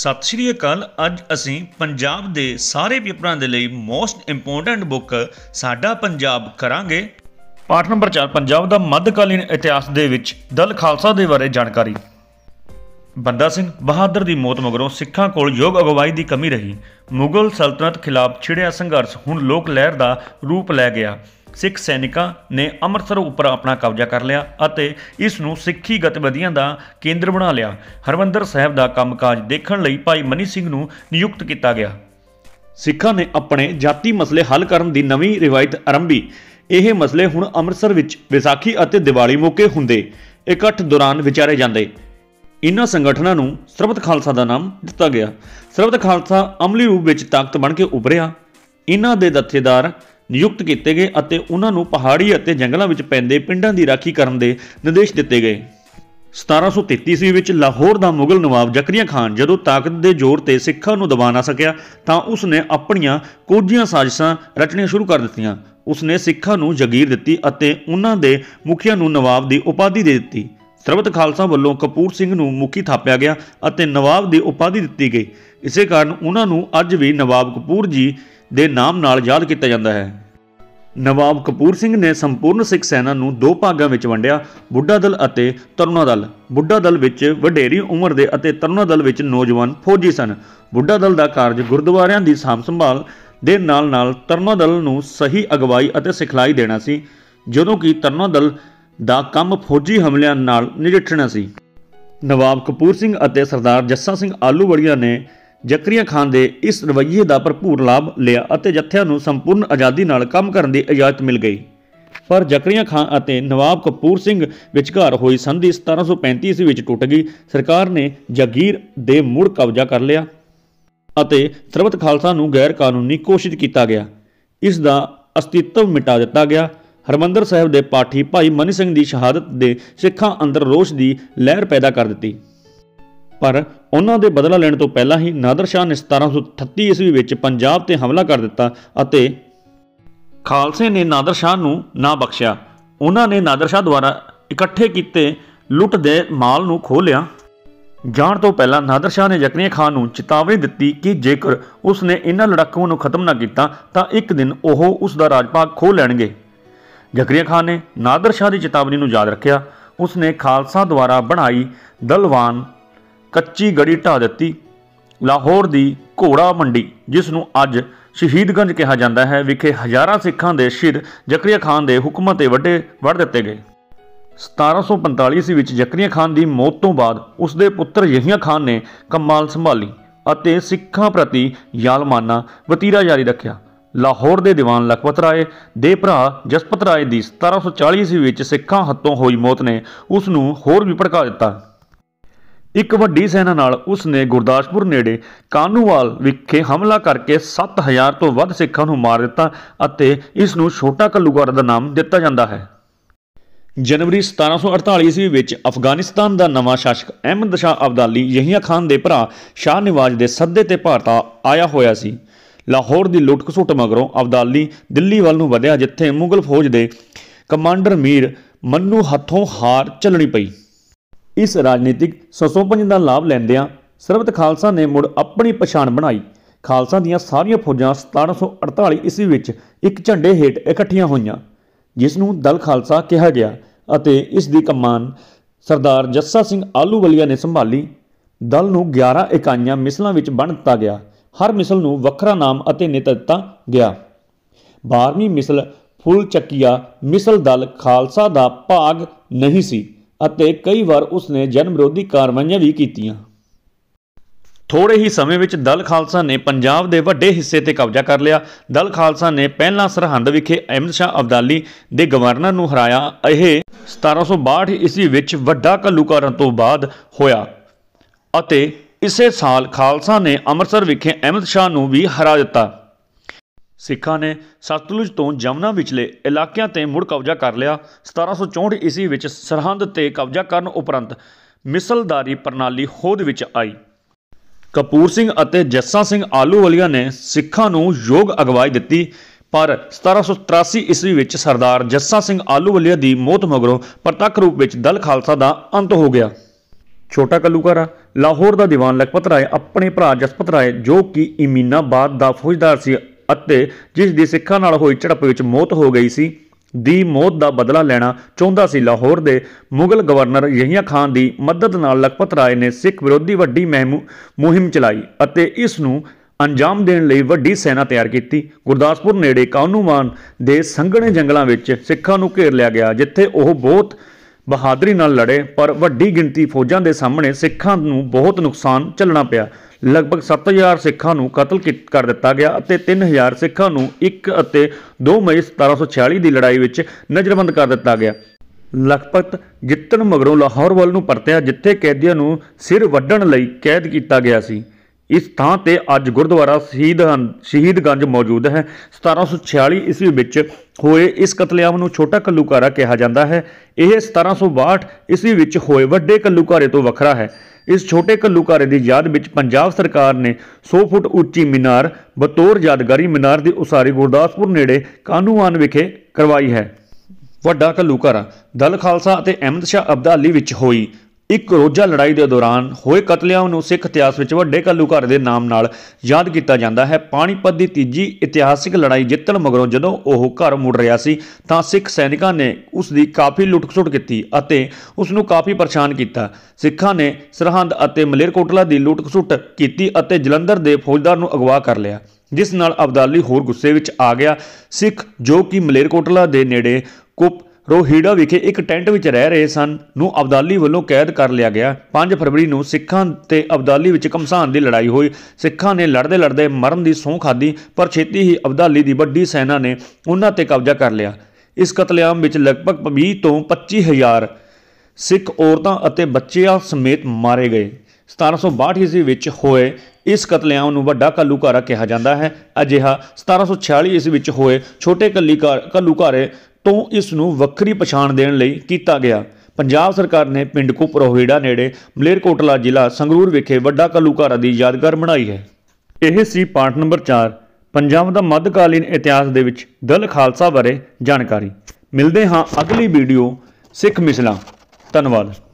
ਸਤਿ ਸ਼੍ਰੀ ਅਕਾਲ ਅੱਜ ਅਸੀਂ ਪੰਜਾਬ ਦੇ ਸਾਰੇ ਪੇਪਰਾਂ ਦੇ ਲਈ ਮੋਸਟ ਇੰਪੋਰਟੈਂਟ ਬੁੱਕ ਸਾਡਾ ਪੰਜਾਬ ਕਰਾਂਗੇ ਪਾਠ ਨੰਬਰ 4 ਪੰਜਾਬ ਦਾ ਮੱਧਕਾਲੀਨ ਇਤਿਹਾਸ ਦੇ ਵਿੱਚ ਦਲ ਖਾਲਸਾ ਦੇ ਬਾਰੇ ਜਾਣਕਾਰੀ ਬੰਦਾ ਸਿੰਘ ਬਹਾਦਰ ਦੀ ਮੌਤ ਮਗਰੋਂ ਸਿੱਖਾਂ ਕੋਲ ਯੋਗ ਅਗਵਾਈ ਦੀ ਕਮੀ ਰਹੀ ਮੁਗਲ ਸਲਤਨਤ ਖਿਲਾਫ ਛਿੜਿਆ ਸੰਘਰਸ਼ ਹੁਣ ਲੋਕ ਲਹਿਰ ਦਾ ਰੂਪ ਲੈ ਗਿਆ ਸਿੱਖ ਸੈਨਿਕਾਂ ਨੇ ਅੰਮ੍ਰਿਤਸਰ ਉੱਪਰ ਆਪਣਾ ਕਬਜ਼ਾ ਕਰ ਲਿਆ ਅਤੇ ਇਸ ਨੂੰ ਸਿੱਖੀ ਗਤਵਧੀਆਂ ਦਾ ਕੇਂਦਰ ਬਣਾ ਲਿਆ ਹਰਵੰਦਰ ਸਾਹਿਬ ਦਾ ਕੰਮਕਾਜ ਦੇਖਣ ਲਈ ਭਾਈ ਮਨੀ ਸਿੰਘ ਨੂੰ ਨਿਯੁਕਤ ਕੀਤਾ ਗਿਆ ਸਿੱਖਾਂ ਨੇ ਆਪਣੇ ਜਾਤੀ ਮਸਲੇ ਹੱਲ ਕਰਨ ਦੀ ਨਵੀਂ ਰਿਵਾਇਤ ਆਰੰਭੀ ਇਹ ਮਸਲੇ ਹੁਣ ਅੰਮ੍ਰਿਤਸਰ ਵਿੱਚ ਵਿਸਾਖੀ ਅਤੇ ਦੀਵਾਲੀ ਮੌਕੇ ਹੁੰਦੇ ਇਕੱਠ ਦੌਰਾਨ ਵਿਚਾਰੇ ਜਾਂਦੇ ਇਹਨਾਂ ਸੰਗਠਨਾਂ ਨੂੰ ਸਰਬਤ ਖਾਲਸਾ ਦਾ ਨਾਮ ਦਿੱਤਾ ਗਿਆ ਸਰਬਤ ਖਾਲਸਾ ਅਮਲੀ ਰੂਪ ਵਿੱਚ ਤਾਕਤ ਬਣ ਕੇ ਉਭਰਿਆ ਇਹਨਾਂ ਦੇ ਦੱਤੇਦਾਰ ਨਿਯੁਕਤ ਕੀਤੇ ਗਏ ਅਤੇ ਉਹਨਾਂ ਨੂੰ ਪਹਾੜੀ ਅਤੇ ਜੰਗਲਾਂ ਵਿੱਚ ਪੈਂਦੇ ਪਿੰਡਾਂ ਦੀ ਰਾਖੀ ਕਰਨ ਦੇ ਨਿਰਦੇਸ਼ ਦਿੱਤੇ ਗਏ 1733 ਈਸਵੀ ਵਿੱਚ ਲਾਹੌਰ ਦਾ ਮੁਗਲ ਨਵਾਬ ਜ਼ਕਰੀਆ ਖਾਨ ਜਦੋਂ ਤਾਕਤ ਦੇ ਜ਼ੋਰ ਤੇ ਸਿੱਖਾਂ ਨੂੰ ਦਬਾ ਨਾ ਸਕਿਆ ਤਾਂ ਉਸ ਨੇ ਆਪਣੀਆਂ ਕੋਝੀਆਂ ਸਾਜ਼ਿਸ਼ਾਂ ਰਚਣੀਆਂ ਸ਼ੁਰੂ ਕਰ ਦਿੱਤੀਆਂ ਉਸ ਨੇ ਸਿੱਖਾਂ ਨੂੰ ਜ਼ਗੀਰ ਦਿੱਤੀ ਅਤੇ ਉਹਨਾਂ ਦੇ ਮੁਖੀਆਂ ਨੂੰ ਨਵਾਬ ਦੀ ਉਪਾਧੀ ਦੇ ਦਿੱਤੀ ਸਰਬਤ ਖਾਲਸਾ ਵੱਲੋਂ ਕਪੂਰ ਸਿੰਘ ਨੂੰ ਮੁਕੀ ਥਾਪਿਆ ਗਿਆ ਅਤੇ ਨਵਾਬ ਦੀ ਉਪਾਧੀ ਦਿੱਤੀ ਗਈ ਇਸੇ ਕਾਰਨ ਉਹਨਾਂ ਨੂੰ ਅੱਜ ਵੀ ਨਵਾਬ ਕਪੂਰ ਜੀ ਦੇ ਨਾਮ ਨਾਲ ਯਾਦ ਕੀਤਾ ਜਾਂਦਾ ਹੈ ਨਵਾਬ ਕਪੂਰ ਸਿੰਘ ਨੇ ਸੰਪੂਰਨ ਸਿੱਖ ਸੈਨਾ ਨੂੰ ਦੋ ਭਾਗਾਂ ਵਿੱਚ ਵੰਡਿਆ ਬੁੱਢਾ ਦਲ ਅਤੇ ਤਰੁਣਾ ਦਲ ਬੁੱਢਾ ਦਲ ਵਿੱਚ ਵਡੇਰੀ ਉਮਰ ਦੇ ਅਤੇ ਤਰੁਣਾ ਦਲ ਵਿੱਚ ਨੌਜਵਾਨ ਫੌਜੀ ਸਨ ਬੁੱਢਾ ਦਲ ਦਾ ਕਾਰਜ ਗੁਰਦੁਆਰਿਆਂ ਦੀ ਸਾਂਭ ਸੰਭਾਲ ਦੇ ਨਾਲ ਨਾਲ ਤਰੁਣਾ ਦਲ ਨੂੰ ਸਹੀ ਅਗਵਾਈ ਅਤੇ ਸਿਖਲਾਈ ਦੇਣਾ ਸੀ ਜਦੋਂ ਕਿ ਤਰੁਣਾ ਦਲ ਦਾ ਕੰਮ ਫੌਜੀ ਹਮਲਿਆਂ ਨਾਲ ਨਜਿੱਠਣਾ ਸੀ ਨਵਾਬ ਕਪੂਰ ਸਿੰਘ ਅਤੇ ਸਰਦਾਰ ਜੱਸਾ ਸਿੰਘ ਆਲੂਵੜੀਆ ਨੇ ਜ਼ਕਰੀਆ ਖਾਨ ਦੇ ਇਸ ਰਵੱਈਏ ਦਾ ਭਰਪੂਰ ਲਾਭ ਲਿਆ ਅਤੇ ਜੱਥਿਆਂ ਨੂੰ ਸੰਪੂਰਨ ਆਜ਼ਾਦੀ ਨਾਲ ਕੰਮ ਕਰਨ ਦੀ ਇਜਾਜ਼ਤ ਮਿਲ ਗਈ ਪਰ ਜ਼ਕਰੀਆ ਖਾਨ ਅਤੇ ਨਵਾਬ ਕਪੂਰ ਸਿੰਘ ਵਿਚਕਾਰ ਹੋਈ ਸੰਧੀ 1735 ਈਸਵੀ ਵਿੱਚ ਟੁੱਟ ਗਈ ਸਰਕਾਰ ਨੇ ਜਾਗੀਰ ਦੇ ਮੁੜ ਕਬਜ਼ਾ ਕਰ ਲਿਆ ਅਤੇ ਸਰਬਤ ਖਾਲਸਾ ਨੂੰ ਗੈਰ ਕਾਨੂੰਨੀ ਘੋਸ਼ਿਤ ਕੀਤਾ ਗਿਆ ਇਸ ਦਾ ਅਸਤਿਤਵ ਮਿਟਾ ਦਿੱਤਾ ਗਿਆ ਹਰਮੰਦਰ ਸਾਹਿਬ ਦੇ ਪਾਠੀ ਭਾਈ ਮਨੀ ਸਿੰਘ ਦੀ ਸ਼ਹਾਦਤ ਦੇ ਸਿੱਖਾਂ ਅੰਦਰ ਰੋਸ ਦੀ ਲਹਿਰ ਪੈਦਾ ਕਰ ਦਿੱਤੀ ਪਰ ਉਹਨਾਂ ਦੇ ਬਦਲਾ ਲੈਣ ਤੋਂ ਪਹਿਲਾਂ ਹੀ ਨਾਦਰ ਸ਼ਾਹ ਨੇ 1738 ਈਸਵੀ ਵਿੱਚ ਪੰਜਾਬ ਤੇ ਹਮਲਾ ਕਰ ਦਿੱਤਾ ਅਤੇ ਖਾਲਸੇ ਨੇ ਨਾਦਰ ਸ਼ਾਹ ਨੂੰ ਨਾ ਬਖਸ਼ਿਆ ਉਹਨਾਂ ਨੇ ਨਾਦਰ ਸ਼ਾਹ ਦੁਆਰਾ ਇਕੱਠੇ ਕੀਤੇ ਲੁੱਟ ਦੇ ਮਾਲ ਨੂੰ ਖੋ ਲਿਆ ਜਾਣ ਤੋਂ ਪਹਿਲਾਂ ਨਾਦਰ ਸ਼ਾਹ ਨੇ ਜ਼ਕਰੀਆ ਖਾਨ ਨੂੰ ਚੇਤਾਵਨੀ ਦਿੱਤੀ ਕਿ ਜੇਕਰ ਉਸ ਨੇ ਇਹਨਾਂ ਲੜਾਕੂਆਂ ਨੂੰ ਖਤਮ ਨਾ ਕੀਤਾ ਤਾਂ ਇੱਕ ਦਿਨ ਉਹ ਉਸ ਦਾ ਰਾਜਪਾਗ ਖੋਹ ਲੈਣਗੇ ਜ਼ਕਰੀਆ ਖਾਨ ਨੇ ਨਾਦਰ ਸ਼ਾਹ ਦੀ ਚੇਤਾਵਨੀ ਨੂੰ ਯਾਦ ਰੱਖਿਆ ਉਸ ਨੇ ਖਾਲਸਾ ਦੁਆਰਾ ਬਣਾਈ ਦਲਵਾਨ ਕੱਚੀ ਗੜੀ ਢਾ ਦਿੱਤੀ ਲਾਹੌਰ ਦੀ ਘੋੜਾ ਮੰਡੀ ਜਿਸ ਨੂੰ ਅੱਜ ਸ਼ਹੀਦਗੰਜ ਕਿਹਾ ਜਾਂਦਾ ਹੈ ਵਿਖੇ ਹਜ਼ਾਰਾਂ ਸਿੱਖਾਂ ਦੇ ਸ਼ਿਰ ਜ਼ਕਰੀਆ ਖਾਨ ਦੇ ਹੁਕਮ ਤੇ ਵੱਡੇ ਵੜ ਦਿੱਤੇ ਗਏ 1745 ਈਸਵੀ ਵਿੱਚ ਜ਼ਕਰੀਆ ਖਾਨ ਦੀ ਮੌਤ ਤੋਂ ਬਾਅਦ ਉਸ ਦੇ ਪੁੱਤਰ ਯਹੀਆ ਖਾਨ ਨੇ ਕਮਾਲ ਸੰਭਾਲੀ ਅਤੇ ਸਿੱਖਾਂ ਪ੍ਰਤੀ ਯਾਲਮਾਨਾ ਵਤੀਰਾ ਜਾਰੀ ਰੱਖਿਆ ਲਾਹੌਰ ਦੇ ਦੀਵਾਨ ਲਖਪਤ ਰਾਏ ਦੇ ਭਰਾ ਜਸਪਤ ਰਾਏ ਦੀ 1740 ਈਸਵੀ ਵਿੱਚ ਸਿੱਖਾਂ ਹੱਥੋਂ ਹੋਈ ਮੌਤ ਨੇ ਉਸ ਨੂੰ ਹੋਰ ਵੀ ਭੜਕਾ ਦਿੱਤਾ ਇੱਕ ਵੱਡੀ ਸੈਨਾ ਨਾਲ ਉਸ ਨੇ ਗੁਰਦਾਸਪੁਰ ਨੇੜੇ ਕਾਨੂਵਾਲ ਵਿਖੇ ਹਮਲਾ ਕਰਕੇ 7000 ਤੋਂ ਵੱਧ ਸਿੱਖਾਂ ਨੂੰ ਮਾਰ ਦਿੱਤਾ ਅਤੇ ਇਸ ਨੂੰ ਛੋਟਾ ਕੱਲੂਗੜ ਦਾ ਨਾਮ ਦਿੱਤਾ ਜਾਂਦਾ ਹੈ ਜਨਵਰੀ 1748 ਈਸਵੀ ਵਿੱਚ ਅਫਗਾਨਿਸਤਾਨ ਦਾ ਨਵਾਂ ਸ਼ਾਸਕ ਅਹਿਮਦ ਸ਼ਾਹ ਅਬਦਾਲੀ ਯਹੀਆ ਖਾਨ ਦੇ ਭਰਾ ਸ਼ਾਹ ਨਿਵਾਜ਼ ਦੇ ਸੱਦੇ ਤੇ ਭਾਰਤ ਆਇਆ ਹੋਇਆ ਸੀ ਲਾਹੌਰ ਦੀ ਲੁੱਟ-ਖਸੁੱਟ ਮਗਰੋਂ ਅਬਦਾਲੀ ਦਿੱਲੀ ਵੱਲ ਨੂੰ ਵਧਿਆ ਜਿੱਥੇ ਮੁਗਲ ਫੌਜ ਦੇ ਕਮਾਂਡਰ ਮੀਰ ਮੰਨੂ ਹੱਥੋਂ ਹਾਰ ਚੱਲਣੀ ਪਈ ਇਸ ਰਾਜਨੀਤਿਕ ਸਸੋਪੰਜ ਦਾ ਲਾਭ ਲੈਂਦਿਆਂ ਸਰਬਤ ਖਾਲਸਾ ਨੇ ਮੁੜ ਆਪਣੀ ਪਛਾਣ ਬਣਾਈ ਖਾਲਸਾ ਦੀਆਂ ਸਾਰੀਆਂ ਫੌਜਾਂ 1748 ਈਸਵੀ ਵਿੱਚ ਇੱਕ ਝੰਡੇ ਹੇਠ ਇਕੱਠੀਆਂ ਹੋਈਆਂ ਜਿਸ ਨੂੰ ਦਲ ਖਾਲਸਾ ਕਿਹਾ ਗਿਆ ਅਤੇ ਇਸ ਦੀ ਕਮਾਨ ਸਰਦਾਰ ਜੱਸਾ ਸਿੰਘ ਆਲੂਵਲੀਆ ਨੇ ਸੰਭਾਲੀ ਦਲ ਨੂੰ 11 ਇਕਾਈਆਂ ਮਿਸਲਾਂ ਵਿੱਚ ਵੰਡ ਦਿੱਤਾ ਗਿਆ ਹਰ ਮਿਸਲ ਨੂੰ ਵੱਖਰਾ ਨਾਮ ਅਤੇ ਨਿਤ ਦਿੱਤਾ ਗਿਆ 12ਵੀਂ ਮਿਸਲ ਫੁੱਲ ਚੱਕੀਆ ਮਿਸਲ ਦਲ ਖਾਲਸਾ ਦਾ ਭਾਗ ਨਹੀਂ ਸੀ ਅਤੇ ਕਈ ਵਾਰ ਉਸਨੇ ਜਨ ਵਿਰੋਧੀ ਕਾਰਵਾਈਆਂ ਵੀ ਕੀਤੀਆਂ ਥੋੜੇ ਹੀ ਸਮੇਂ ਵਿੱਚ ਦਲ ਖਾਲਸਾ ਨੇ ਪੰਜਾਬ ਦੇ ਵੱਡੇ ਹਿੱਸੇ ਤੇ ਕਬਜ਼ਾ ਕਰ ਲਿਆ ਦਲ ਖਾਲਸਾ ਨੇ ਪਹਿਲਾਂ ਸਰਹੰਦ ਵਿਖੇ ਅਹਿਮਦ ਸ਼ਾਹ ਅਬਦਾਲੀ ਦੇ ਗਵਰਨਰ ਨੂੰ ਹਰਾਇਆ ਇਹ 1762 ਈਸਵੀ ਵਿੱਚ ਵੱਡਾ ਘੱਲੂਕਾਰਨ ਤੋਂ ਬਾਅਦ ਹੋਇਆ ਅਤੇ ਇਸੇ ਸਾਲ ਖਾਲਸਾ ਨੇ ਅੰਮ੍ਰਿਤਸਰ ਵਿਖੇ ਅਹਿਮਦ ਸ਼ਾਹ ਨੂੰ ਵੀ ਹਰਾ ਦਿੱਤਾ ਸਿੱਖਾਂ ਨੇ ਸਤਲੁਜ ਤੋਂ ਜਮਨਾ ਵਿਚਲੇ ਇਲਾਕਿਆਂ ਤੇ ਮੁੜ ਕਬਜ਼ਾ ਕਰ ਲਿਆ 1764 ਈਸਵੀ ਵਿੱਚ ਸਰਹੰਦ ਤੇ ਕਬਜ਼ਾ ਕਰਨ ਉਪਰੰਤ ਮਿਸਲਦਾਰੀ ਪ੍ਰਣਾਲੀ ਹੋਂਦ ਵਿੱਚ ਆਈ ਕਪੂਰ ਸਿੰਘ ਅਤੇ ਜੱਸਾ ਸਿੰਘ ਆਲੂਵਾਲੀਆ ਨੇ ਸਿੱਖਾਂ ਨੂੰ ਯੋਗ ਅਗਵਾਈ ਦਿੱਤੀ ਪਰ 1783 ਈਸਵੀ ਵਿੱਚ ਸਰਦਾਰ ਜੱਸਾ ਸਿੰਘ ਆਲੂਵਾਲੀਆ ਦੀ ਮੌਤ ਮਗਰੋਂ ਪ੍ਰਤੱਖ ਰੂਪ ਵਿੱਚ ਦਲ ਖਾਲਸਾ ਦਾ ਅੰਤ ਹੋ ਗਿਆ ਛੋਟਾ ਕੱਲੂਕਾਰਾ ਲਾਹੌਰ ਦਾ ਦੀਵਾਨ ਲਖਪਤ ਰਾਏ ਆਪਣੇ ਭਰਾ ਜਸਪਤ ਰਾਏ ਜੋ ਕਿ ਇਮੀਨਾਬਾਦ ਦਾ ਫੌਜਦਾਰ ਸੀ ਅਤੇ ਜਿਸ ਦੀ ਸਿੱਖਾਂ ਨਾਲ ਹੋਈ ਝੜਪ ਵਿੱਚ ਮੌਤ ਹੋ ਗਈ ਸੀ ਦੀ ਮੌਤ ਦਾ ਬਦਲਾ ਲੈਣਾ ਚਾਹੁੰਦਾ ਸੀ ਲਾਹੌਰ ਦੇ ਮੁਗਲ ਗਵਰਨਰ ਯਹੀਆ ਖਾਨ ਦੀ ਮਦਦ ਨਾਲ ਲਖਪਤ ਰਾਏ ਨੇ ਸਿੱਖ ਵਿਰੋਧੀ ਵੱਡੀ ਮੁਹਿੰਮ ਚਲਾਈ ਅਤੇ ਇਸ ਨੂੰ ਅੰਜਾਮ ਦੇਣ ਲਈ ਵੱਡੀ ਸੈਨਾ ਤਿਆਰ ਕੀਤੀ ਗੁਰਦਾਸਪੁਰ ਨੇੜੇ ਕਾਨੂੰਮਾਨ ਦੇ ਸੰਘਣੇ ਜੰਗਲਾਂ ਵਿੱਚ ਸਿੱਖਾਂ ਨੂੰ ਘੇਰ ਲਿਆ ਗਿਆ ਜਿੱਥੇ ਉਹ ਬਹੁਤ ਬਹਾਦਰੀ ਨਾਲ ਲੜੇ ਪਰ ਵੱਡੀ ਗਿਣਤੀ ਫੌਜਾਂ ਦੇ ਸਾਹਮਣੇ ਸਿੱਖਾਂ ਨੂੰ ਬਹੁਤ ਨੁਕਸਾਨ ਚੱਲਣਾ ਪਿਆ ਲਗਭਗ 7000 ਸਿੱਖਾਂ ਨੂੰ ਕਤਲ ਕਰ ਦਿੱਤਾ ਗਿਆ ਅਤੇ 3000 ਸਿੱਖਾਂ ਨੂੰ 1 ਅਤੇ 2 ਮਈ 1746 ਦੀ ਲੜਾਈ ਵਿੱਚ ਨਜ਼ਰਬੰਦ ਕਰ ਦਿੱਤਾ ਗਿਆ ਲਖਪਤ ਜਿੱਤਣ ਮਗਰੋਂ ਲਾਹੌਰ ਵੱਲ ਨੂੰ ਪਰਤਿਆ ਜਿੱਥੇ ਕੈਦੀਆਂ ਨੂੰ ਸਿਰ ਵੱਢਣ ਲਈ ਕੈਦ ਕੀਤਾ ਗਿਆ ਸੀ ਇਸ ਥਾਂ ਤੇ ਅੱਜ ਗੁਰਦੁਆਰਾ ਸ਼ਹੀਦ ਸ਼ਹੀਦਗੰਜ ਮੌਜੂਦ ਹੈ 1746 ਈਸਵੀ ਵਿੱਚ ਹੋਏ ਇਸ ਕਤਲੇਆਮ ਨੂੰ ਛੋਟਾ ਕੱਲੂਕਾਰਾ ਕਿਹਾ ਜਾਂਦਾ ਹੈ ਇਹ 1762 ਈਸਵੀ ਵਿੱਚ ਹੋਏ ਵੱਡੇ ਕੱਲੂਕਾਰੇ ਤੋਂ ਵੱਖਰਾ ਹੈ ਇਸ ਛੋਟੇ ਕੱਲੂਕਾਰੇ ਦੀ ਯਾਦ ਵਿੱਚ ਪੰਜਾਬ ਸਰਕਾਰ ਨੇ 100 ਫੁੱਟ ਉੱਚੀ ਮিনার ਬਤੌਰ ਯਾਦਗਾਰੀ ਮিনার ਦੀ ਉਸਾਰੀ ਗੁਰਦਾਸਪੁਰ ਨੇੜੇ ਕਾਨੂਆਨ ਵਿਖੇ ਕਰਵਾਈ ਹੈ ਵੱਡਾ ਕੱਲੂਕਾਰਾ ਦਲ ਖਾਲਸਾ ਅਤੇ ਅਹਿਮਦ ਸ਼ਾਹ ਅਬਦਾਲੀ ਵਿੱਚ ਹੋਈ ਇੱਕ ਰੋਜ਼ਾ ਲੜਾਈ ਦੇ ਦੌਰਾਨ ਹੋਏ ਕਤਲੇਆਮ ਨੂੰ ਸਿੱਖ ਇਤਿਹਾਸ ਵਿੱਚ ਵੱਡੇ ਘਰ ਦੇ ਨਾਮ ਨਾਲ ਯਾਦ ਕੀਤਾ ਜਾਂਦਾ ਹੈ ਪਾਣੀਪਤ ਦੀ ਤੀਜੀ ਇਤਿਹਾਸਿਕ ਲੜਾਈ ਜਿੱਤਣ ਮਗਰੋਂ ਜਦੋਂ ਉਹ ਘਰ ਮੁੜ ਰਿਹਾ ਸੀ ਤਾਂ ਸਿੱਖ ਸੈਨਿਕਾਂ ਨੇ ਉਸ ਦੀ ਕਾਫੀ ਲੁੱਟਖਸੁੱਟ ਕੀਤੀ ਅਤੇ ਉਸ ਨੂੰ ਕਾਫੀ ਪਰੇਸ਼ਾਨ ਕੀਤਾ ਸਿੱਖਾਂ ਨੇ ਸਰਹੰਦ ਅਤੇ ਮਲੇਰਕੋਟਲਾ ਦੀ ਲੁੱਟਖਸੁੱਟ ਕੀਤੀ ਅਤੇ ਜਲੰਧਰ ਦੇ ਫੌਜਦਾਰ ਨੂੰ ਅਗਵਾ ਕਰ ਲਿਆ ਜਿਸ ਨਾਲ ਅਬਦਾਲੀ ਹੋਰ ਗੁੱਸੇ ਵਿੱਚ ਆ ਗਿਆ ਸਿੱਖ ਜੋ ਕਿ ਮਲੇਰਕੋਟਲਾ ਦੇ ਨੇੜੇ ਕੁਪ ਰੋਹੀੜਾ ਵਿਖੇ ਇੱਕ ਟੈਂਟ ਵਿੱਚ ਰਹਿ ਰਹੇ ਸਨ ਨੂੰ ਅਬਦਾਲੀ ਵੱਲੋਂ ਕੈਦ ਕਰ ਲਿਆ ਗਿਆ 5 ਫਰਵਰੀ ਨੂੰ ਸਿੱਖਾਂ ਤੇ ਅਬਦਾਲੀ ਵਿੱਚ ਕਮਸਾਨ ਦੀ ਲੜਾਈ ਹੋਈ ਸਿੱਖਾਂ ਨੇ ਲੜਦੇ ਲੜਦੇ ਮਰਨ ਦੀ ਸੌਂ ਖਾਦੀ ਪਰ ਛੇਤੀ ਹੀ ਅਬਦਾਲੀ ਦੀ ਵੱਡੀ ਸੈਨਾ ਨੇ ਉਹਨਾਂ ਤੇ ਕਬਜ਼ਾ ਕਰ ਲਿਆ ਇਸ ਕਤਲੇਆਮ ਵਿੱਚ ਲਗਭਗ 20 ਤੋਂ 25 ਹਜ਼ਾਰ ਸਿੱਖ ਔਰਤਾਂ ਅਤੇ ਬੱਚਿਆਂ ਸਮੇਤ ਮਾਰੇ ਗਏ 1762 ਈਸਵੀ ਵਿੱਚ ਹੋਏ ਇਸ ਕਤਲੇਆਮ ਨੂੰ ਵੱਡਾ ਕੱਲੂਕਾਰਾ ਕਿਹਾ ਜਾਂਦਾ ਹੈ ਅਜਿਹਾ 1746 ਈਸਵੀ ਵਿੱਚ ਹੋਏ ਛੋਟੇ ਕੱਲੀਕਾਰ ਕੱਲੂਕਾਰੇ ਤੋਂ ਇਸ ਨੂੰ ਵੱਖਰੀ ਪਛਾਣ ਦੇਣ ਲਈ ਕੀਤਾ ਗਿਆ ਪੰਜਾਬ ਸਰਕਾਰ ਨੇ ਪਿੰਡ ਕੁਪਰੋਹੀੜਾ ਨੇੜੇ ਮਲੇਰਕੋਟਲਾ ਜ਼ਿਲ੍ਹਾ ਸੰਗਰੂਰ ਵਿਖੇ ਵੱਡਾ ਕਲੂਕਾਰਾ ਦੀ ਯਾਦਗਾਰ ਬਣਾਈ ਹੈ ਇਹ ਸੀ ਪਾਠ ਨੰਬਰ 4 ਪੰਜਾਬ ਦਾ ਮੱਧਕਾਲੀਨ ਇਤਿਹਾਸ ਦੇ ਵਿੱਚ ਦਲ ਖਾਲਸਾ ਬਾਰੇ ਜਾਣਕਾਰੀ ਮਿਲਦੇ ਹਾਂ ਅਗਲੀ ਵੀਡੀਓ ਸਿੱਖ ਮਿਸਲਾਂ ਧੰਨਵਾਦ